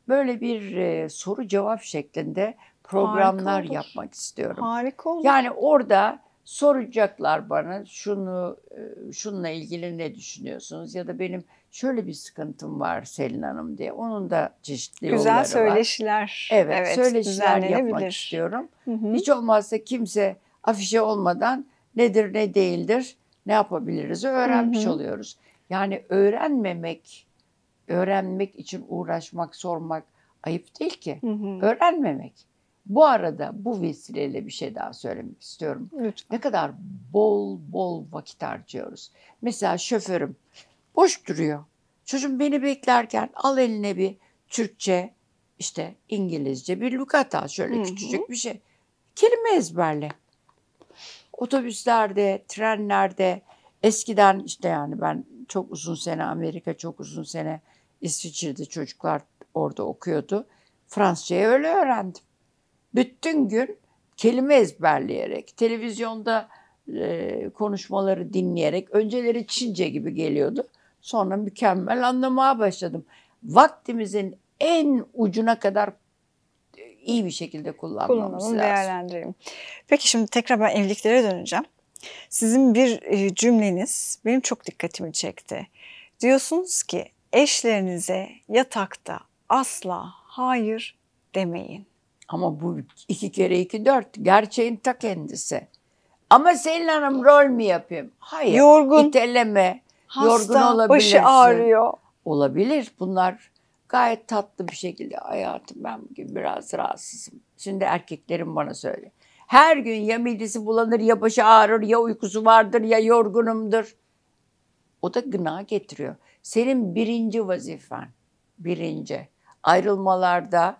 böyle bir e, soru cevap şeklinde
programlar yapmak
istiyorum. Harika olur. Yani orada soracaklar bana şunu e, şunla ilgili ne düşünüyorsunuz ya da benim şöyle bir sıkıntım var Selin Hanım diye. Onun da çeşitli güzel yolları söyleşiler. var. Güzel söyleşiler. Evet, söyleşiler yapmak istiyorum. Hı hı. Hiç olmazsa kimse afişe olmadan nedir ne değildir ne yapabiliriz öğrenmiş hı hı. oluyoruz. Yani öğrenmemek, öğrenmek için uğraşmak, sormak ayıp değil ki. Hı hı. Öğrenmemek. Bu arada bu vesileyle bir şey daha söylemek istiyorum. Lütfen. Ne kadar bol bol vakit harcıyoruz. Mesela şoförüm boş duruyor. Çocuğum beni beklerken al eline bir Türkçe, işte İngilizce bir al, şöyle Hı-hı. küçücük bir şey. Kelime ezberle. Otobüslerde, trenlerde eskiden işte yani ben çok uzun sene Amerika, çok uzun sene İsviçre'de çocuklar orada okuyordu. Fransızcayı öyle öğrendim. Bütün gün kelime ezberleyerek, televizyonda e, konuşmaları dinleyerek, önceleri Çince gibi geliyordu. Sonra mükemmel anlamaya başladım. Vaktimizin en ucuna kadar e, iyi bir şekilde kullanmamız Kullanalım, lazım. değerlendirelim. Peki şimdi tekrar ben evliliklere döneceğim. Sizin
bir e, cümleniz benim çok dikkatimi çekti. Diyorsunuz ki
eşlerinize yatakta asla hayır demeyin. Ama bu iki kere iki dört. Gerçeğin ta kendisi. Ama Selin Hanım rol mü yapayım? Hayır. Yorgun. İteleme.
Hasta, yorgun olabilirsin. başı ağrıyor.
Olabilir. Bunlar gayet tatlı bir şekilde hayatım ben bugün biraz rahatsızım. Şimdi erkeklerim bana söyle. Her gün ya midesi bulanır ya başı ağrır ya uykusu vardır ya yorgunumdur. O da gına getiriyor. Senin birinci vazifen, birinci ayrılmalarda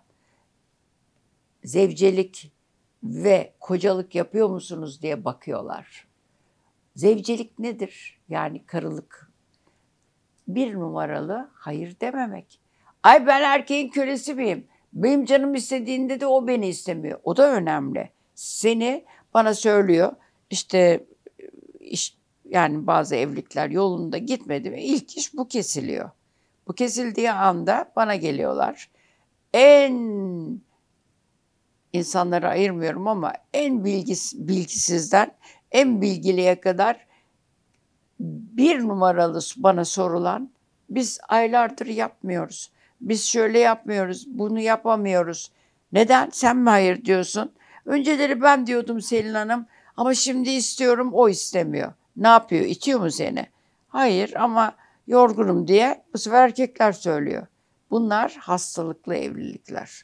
zevcelik ve kocalık yapıyor musunuz diye bakıyorlar. Zevcelik nedir? Yani karılık. Bir numaralı hayır dememek. Ay ben erkeğin kölesi miyim? Benim canım istediğinde de o beni istemiyor. O da önemli. Seni bana söylüyor. İşte iş, yani bazı evlilikler yolunda gitmedi mi ilk iş bu kesiliyor. Bu kesildiği anda bana geliyorlar. En insanları ayırmıyorum ama en bilgis, bilgisizden en bilgiliye kadar bir numaralı bana sorulan biz aylardır yapmıyoruz. Biz şöyle yapmıyoruz, bunu yapamıyoruz. Neden? Sen mi hayır diyorsun? Önceleri ben diyordum Selin Hanım ama şimdi istiyorum o istemiyor. Ne yapıyor? İtiyor mu seni? Hayır ama yorgunum diye bu sefer erkekler söylüyor. Bunlar hastalıklı evlilikler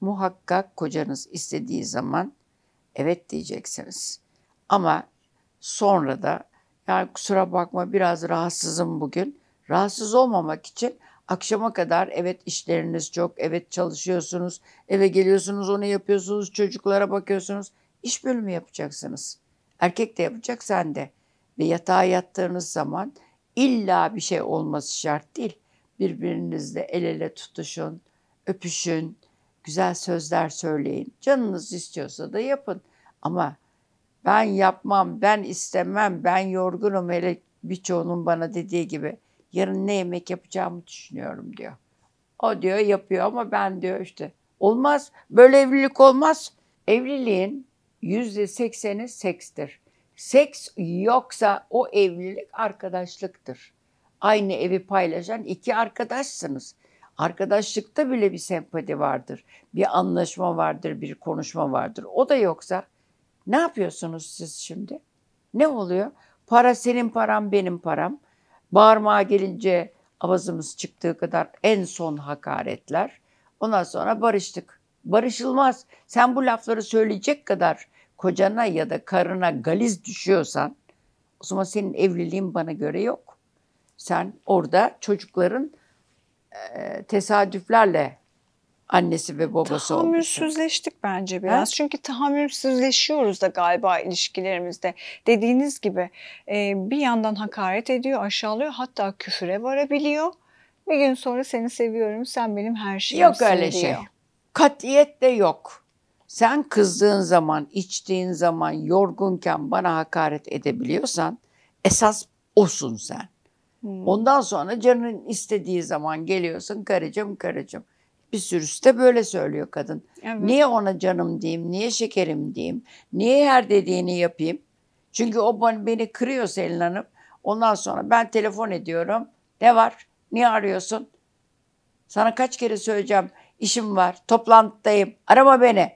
muhakkak kocanız istediği zaman evet diyeceksiniz. Ama sonra da yani kusura bakma biraz rahatsızım bugün. Rahatsız olmamak için akşama kadar evet işleriniz çok, evet çalışıyorsunuz, eve geliyorsunuz onu yapıyorsunuz, çocuklara bakıyorsunuz. İş bölümü yapacaksınız. Erkek de yapacak sen de. Ve yatağa yattığınız zaman illa bir şey olması şart değil. Birbirinizle el ele tutuşun, öpüşün, güzel sözler söyleyin. Canınız istiyorsa da yapın. Ama ben yapmam, ben istemem, ben yorgunum hele birçoğunun bana dediği gibi yarın ne yemek yapacağımı düşünüyorum diyor. O diyor yapıyor ama ben diyor işte olmaz böyle evlilik olmaz. Evliliğin yüzde sekseni sekstir. Seks yoksa o evlilik arkadaşlıktır. Aynı evi paylaşan iki arkadaşsınız. Arkadaşlıkta bile bir sempati vardır. Bir anlaşma vardır, bir konuşma vardır. O da yoksa ne yapıyorsunuz siz şimdi? Ne oluyor? Para senin param, benim param. Bağırmaya gelince avazımız çıktığı kadar en son hakaretler. Ondan sonra barıştık. Barışılmaz. Sen bu lafları söyleyecek kadar kocana ya da karına galiz düşüyorsan o zaman senin evliliğin bana göre yok. Sen orada çocukların tesadüflerle annesi ve babası olmuş. Tahammülsüzleştik
olmuştu. bence biraz. Ha? Çünkü tahammülsüzleşiyoruz da galiba ilişkilerimizde. Dediğiniz gibi bir yandan hakaret ediyor, aşağılıyor hatta küfüre varabiliyor. Bir gün sonra seni seviyorum, sen benim her şeyimsin Yok öyle şey.
Katiyet de yok. Sen kızdığın zaman, içtiğin zaman, yorgunken bana hakaret edebiliyorsan esas osun sen. Hmm. Ondan sonra canın istediği zaman geliyorsun karıcığım karıcığım. Bir sürüsü de böyle söylüyor kadın. Evet. Niye ona canım diyeyim, niye şekerim diyeyim, niye her dediğini yapayım? Çünkü o beni kırıyor Selin Hanım. Ondan sonra ben telefon ediyorum. Ne var? Niye arıyorsun? Sana kaç kere söyleyeceğim. İşim var, toplantıdayım, arama beni.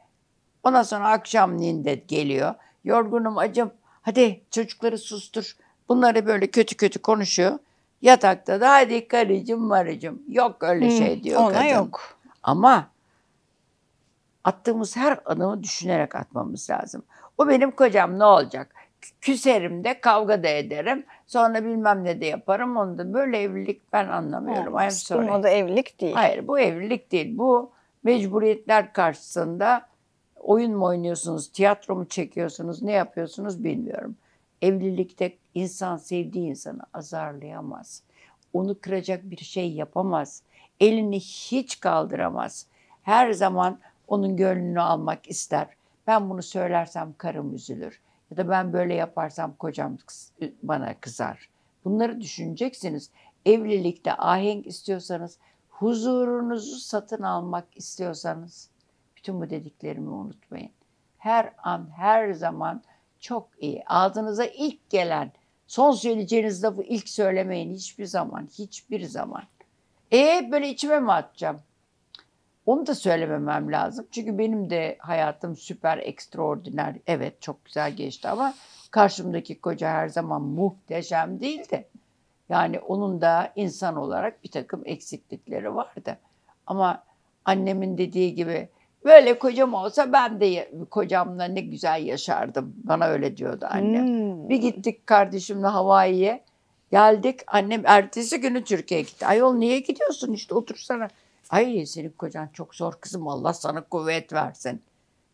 Ondan sonra akşamleyin de geliyor. Yorgunum, acım. Hadi çocukları sustur. Bunları böyle kötü kötü konuşuyor. Yatakta da hadi karıcığım varıcığım Yok öyle hmm, şey diyor ona kadın. yok. Ama attığımız her adımı düşünerek atmamız lazım. O benim kocam ne olacak? küserim de kavga da ederim. Sonra bilmem ne de yaparım. Onu da böyle evlilik ben anlamıyorum. Hayır, sorry. O da evlilik değil. Hayır bu evlilik değil. Bu mecburiyetler karşısında oyun mu oynuyorsunuz, tiyatro mu çekiyorsunuz, ne yapıyorsunuz bilmiyorum. Evlilikte İnsan sevdiği insanı azarlayamaz. Onu kıracak bir şey yapamaz. Elini hiç kaldıramaz. Her zaman onun gönlünü almak ister. Ben bunu söylersem karım üzülür. Ya da ben böyle yaparsam kocam e, bana kızar. Bunları düşüneceksiniz. Evlilikte ahenk istiyorsanız, huzurunuzu satın almak istiyorsanız bütün bu dediklerimi unutmayın. Her an, her zaman çok iyi. Ağzınıza ilk gelen Son söyleyeceğiniz lafı ilk söylemeyin hiçbir zaman, hiçbir zaman. E böyle içime mi atacağım? Onu da söylememem lazım. Çünkü benim de hayatım süper, ekstraordiner. Evet çok güzel geçti ama karşımdaki koca her zaman muhteşem değil de Yani onun da insan olarak bir takım eksiklikleri vardı. Ama annemin dediği gibi Böyle kocam olsa ben de kocamla ne güzel yaşardım. Bana öyle diyordu annem. Hmm. Bir gittik kardeşimle Hawaii'ye. Geldik annem ertesi günü Türkiye'ye gitti. Ayol niye gidiyorsun işte otursana. Ay senin kocan çok zor kızım Allah sana kuvvet versin.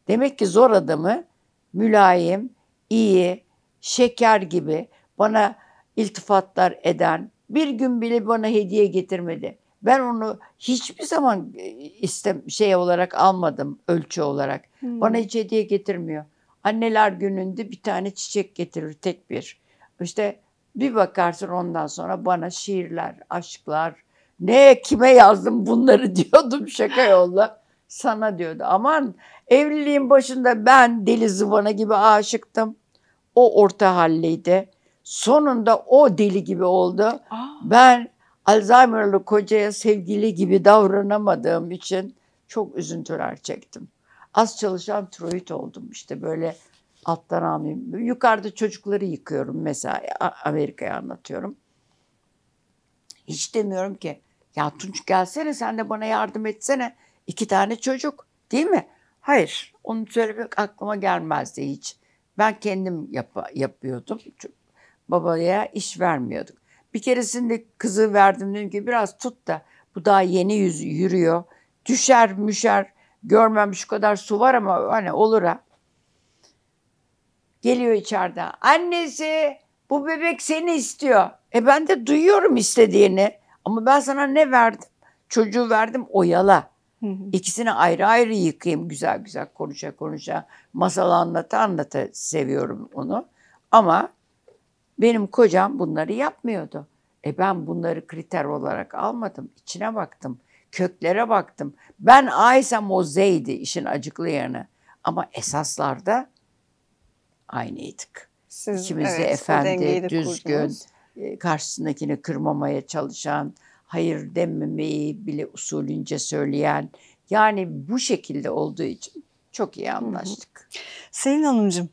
Demek ki zor adamı mülayim, iyi, şeker gibi bana iltifatlar eden bir gün bile bana hediye getirmedi. Ben onu hiçbir zaman e, istem şey olarak almadım ölçü olarak. Hmm. Bana hiç hediye getirmiyor. Anneler gününde bir tane çiçek getirir tek bir. İşte bir bakarsın ondan sonra bana şiirler, aşklar, ne kime yazdım bunları diyordum şaka yolla. Sana diyordu. Aman evliliğin başında ben deli zıvana gibi aşıktım. O orta halliydi. Sonunda o deli gibi oldu. Aa. Ben Alzheimer'lı kocaya sevgili gibi davranamadığım için çok üzüntüler çektim. Az çalışan tiroid oldum işte böyle alttan almayayım. Yukarıda çocukları yıkıyorum mesela Amerika'ya anlatıyorum. Hiç demiyorum ki ya Tunç gelsene sen de bana yardım etsene. İki tane çocuk değil mi? Hayır onu söylemek aklıma gelmezdi hiç. Ben kendim yap yapıyordum. Babaya iş vermiyorduk. Bir keresinde kızı verdim dedim ki biraz tut da bu daha yeni yüz, yürüyor. Düşer müşer görmem şu kadar su var ama hani olur ha. Geliyor içeride. Annesi bu bebek seni istiyor. E ben de duyuyorum istediğini. Ama ben sana ne verdim? Çocuğu verdim oyala. Hı hı. İkisini ayrı ayrı yıkayayım güzel güzel konuşa konuşa. Masal anlata anlata seviyorum onu. Ama benim kocam bunları yapmıyordu. E ben bunları kriter olarak almadım. İçine baktım. Köklere baktım. Ben Aysa o Z'ydi işin acıklı yerine. Ama esaslarda aynıydık. Siz, İkimiz evet, de efendi, düzgün, kurdunuz. E, karşısındakini kırmamaya çalışan, hayır dememeyi bile usulünce söyleyen. Yani bu şekilde olduğu için çok iyi anlaştık. Hı hı.
Selin Hanımcığım,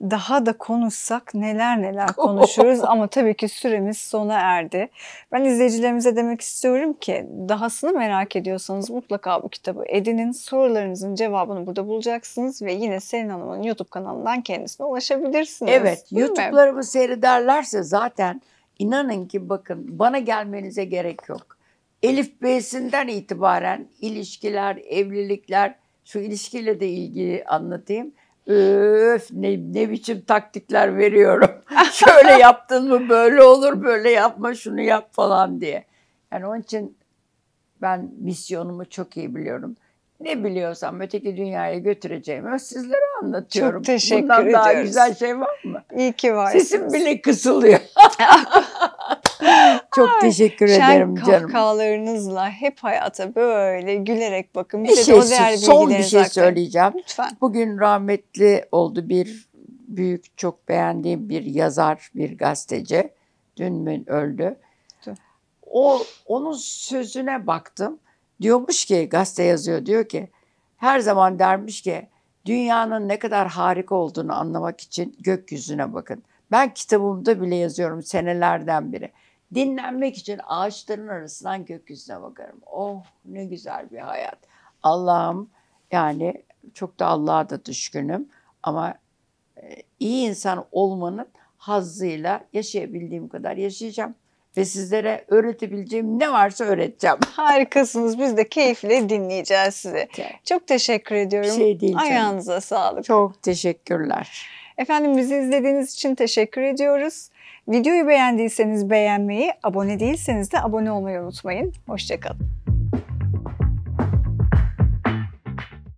daha da konuşsak neler neler konuşuruz ama tabii ki süremiz sona erdi. Ben izleyicilerimize demek istiyorum ki dahasını merak ediyorsanız mutlaka bu kitabı edinin. Sorularınızın cevabını burada
bulacaksınız ve yine Selin Hanım'ın YouTube kanalından kendisine ulaşabilirsiniz. Evet, YouTube'larımı seyrederlerse zaten inanın ki bakın bana gelmenize gerek yok. Elif B'sinden itibaren ilişkiler, evlilikler, şu ilişkiyle de ilgili anlatayım Öf ne, ne biçim taktikler veriyorum. Şöyle yaptın mı böyle olur, böyle yapma şunu yap falan diye. Yani onun için ben misyonumu çok iyi biliyorum. Ne biliyorsam öteki dünyaya götüreceğimi sizlere anlatıyorum. Çok teşekkür Bundan ediyoruz. daha güzel şey var mı? İyi ki var. Sesim bile kısılıyor. Çok Ay, teşekkür Şen ederim canım.
kahkahalarınızla hep hayata böyle gülerek bakın. Bir, bir şey, de o değerli son bir şey
söyleyeceğim. Lütfen. Bugün rahmetli oldu bir büyük, çok beğendiğim bir yazar, bir gazeteci. Dün mü öldü. O, onun sözüne baktım. Diyormuş ki, gazete yazıyor diyor ki, her zaman dermiş ki, dünyanın ne kadar harika olduğunu anlamak için gökyüzüne bakın. Ben kitabımda bile yazıyorum senelerden beri. Dinlenmek için ağaçların arasından gökyüzüne bakarım. Oh ne güzel bir hayat. Allah'ım yani çok da Allah'a da düşkünüm ama e, iyi insan olmanın hazzıyla yaşayabildiğim kadar yaşayacağım ve sizlere öğretebileceğim ne varsa öğreteceğim. Harikasınız. Biz de keyifle dinleyeceğiz sizi. Çok teşekkür ediyorum. Bir şey değil Ayağınıza sağlık. Çok teşekkürler.
Efendim bizi izlediğiniz için teşekkür ediyoruz. Videoyu beğendiyseniz beğenmeyi, abone değilseniz de abone olmayı unutmayın. Hoşçakalın.